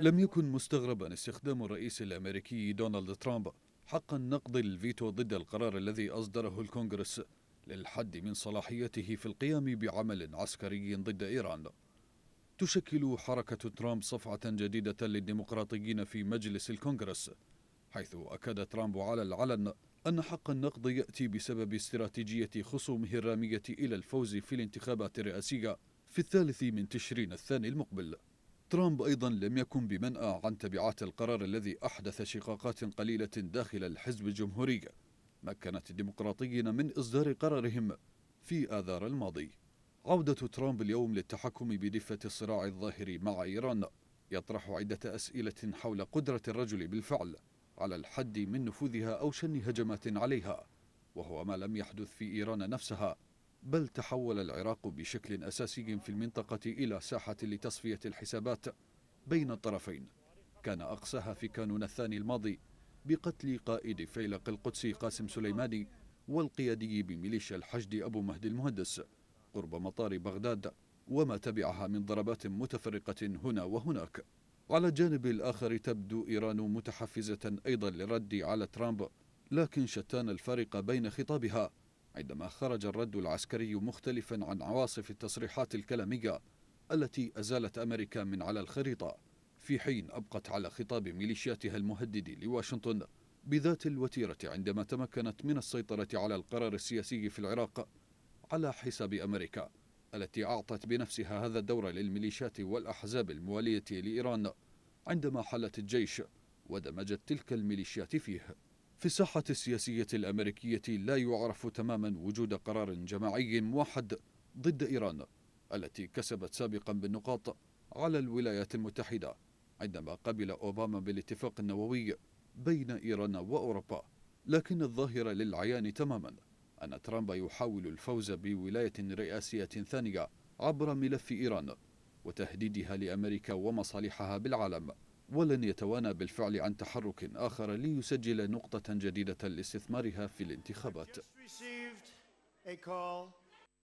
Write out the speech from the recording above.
لم يكن مستغربا استخدام الرئيس الأمريكي دونالد ترامب حق النقد الفيتو ضد القرار الذي أصدره الكونغرس للحد من صلاحيته في القيام بعمل عسكري ضد إيران تشكل حركة ترامب صفعة جديدة للديمقراطيين في مجلس الكونغرس حيث أكد ترامب على العلن أن حق النقض يأتي بسبب استراتيجية خصومه الرامية إلى الفوز في الانتخابات الرئاسية في الثالث من تشرين الثاني المقبل ترامب أيضا لم يكن بمنأى عن تبعات القرار الذي أحدث شقاقات قليلة داخل الحزب الجمهوري مكنت الديمقراطيين من إصدار قرارهم في آذار الماضي عودة ترامب اليوم للتحكم بدفة الصراع الظاهري مع إيران يطرح عدة أسئلة حول قدرة الرجل بالفعل على الحد من نفوذها أو شن هجمات عليها وهو ما لم يحدث في إيران نفسها بل تحول العراق بشكل أساسي في المنطقة إلى ساحة لتصفية الحسابات بين الطرفين كان أقصاها في كانون الثاني الماضي بقتل قائد فيلق القدسي قاسم سليماني والقيادي بميليشيا الحشد أبو مهدي المهندس قرب مطار بغداد وما تبعها من ضربات متفرقة هنا وهناك وعلى الجانب الآخر تبدو إيران متحفزة أيضا للرد على ترامب لكن شتان الفارق بين خطابها عندما خرج الرد العسكري مختلفا عن عواصف التصريحات الكلامية التي أزالت أمريكا من على الخريطة في حين أبقت على خطاب ميليشياتها المهدد لواشنطن بذات الوتيرة عندما تمكنت من السيطرة على القرار السياسي في العراق على حساب أمريكا التي أعطت بنفسها هذا الدور للميليشيات والأحزاب الموالية لإيران عندما حلت الجيش ودمجت تلك الميليشيات فيه في الساحة السياسية الأمريكية لا يعرف تماما وجود قرار جماعي موحد ضد إيران التي كسبت سابقا بالنقاط على الولايات المتحدة عندما قبل أوباما بالاتفاق النووي بين إيران وأوروبا لكن الظاهر للعيان تماما أن ترامب يحاول الفوز بولاية رئاسية ثانية عبر ملف إيران وتهديدها لأمريكا ومصالحها بالعالم ولن يتوانى بالفعل عن تحرك آخر ليسجل نقطة جديدة لاستثمارها في الانتخابات.